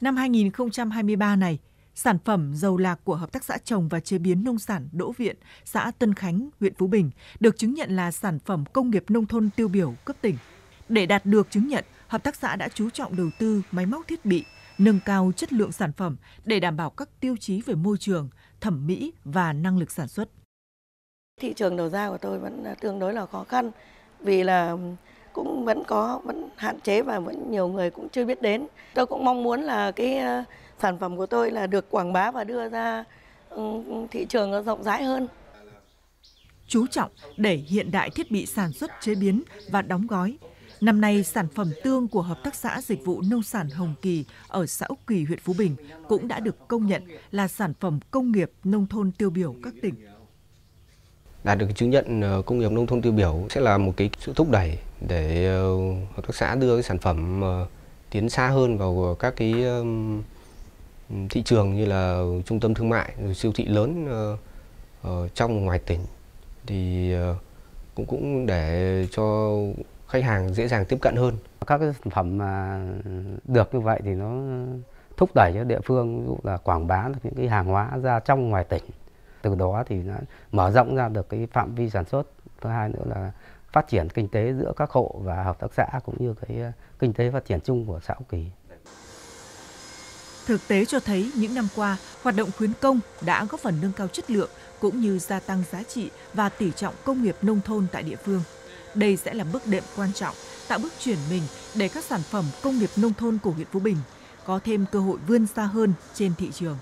năm 2023 này, sản phẩm dầu lạc của Hợp tác xã trồng và chế biến nông sản Đỗ Viện, xã Tân Khánh, huyện Phú Bình được chứng nhận là sản phẩm công nghiệp nông thôn tiêu biểu cấp tỉnh. Để đạt được chứng nhận, Hợp tác xã đã chú trọng đầu tư máy móc thiết bị, nâng cao chất lượng sản phẩm để đảm bảo các tiêu chí về môi trường, thẩm mỹ và năng lực sản xuất. Thị trường đầu ra của tôi vẫn tương đối là khó khăn vì là cũng vẫn có vẫn hạn chế và vẫn nhiều người cũng chưa biết đến. Tôi cũng mong muốn là cái ờ, sản phẩm của tôi là được quảng bá và đưa ra ừ, thị trường rộng rãi hơn. Chú trọng để hiện đại thiết bị sản xuất chế biến và đóng gói. Năm nay, sản phẩm tương của Hợp tác xã Dịch vụ Nông sản Hồng Kỳ ở xã Úc Kỳ, huyện Phú Bình cũng đã được công nhận là sản phẩm công nghiệp nông thôn tiêu biểu các tỉnh đạt được chứng nhận ờ, công nghiệp nông thôn tiêu biểu sẽ là một cái sự thúc đẩy để ờ, hợp tác xã đưa cái sản phẩm ờ, tiến xa hơn vào các cái thị trường như là trung tâm thương mại siêu thị lớn ở trong ngoài tỉnh thì cũng cũng để cho khách hàng dễ dàng tiếp cận hơn các cái sản phẩm mà được như vậy thì nó thúc đẩy cho địa phương ví dụ là quảng bá những cái hàng hóa ra trong ngoài tỉnh từ đó thì đã mở rộng ra được cái phạm vi sản xuất thứ hai nữa là phát triển kinh tế giữa các hộ và hợp tác xã cũng như cái ờ, kinh tế phát triển chung của xã Úc Kỳ. Thực tế cho thấy những năm qua, hoạt động khuyến công đã góp phần nâng cao chất lượng cũng như gia tăng giá trị và tỷ trọng công nghiệp nông thôn tại địa phương. Đây sẽ là bước đệm quan trọng, tạo bước chuyển mình để các sản phẩm công nghiệp nông thôn của huyện Phú Bình có thêm cơ hội vươn xa hơn trên thị trường.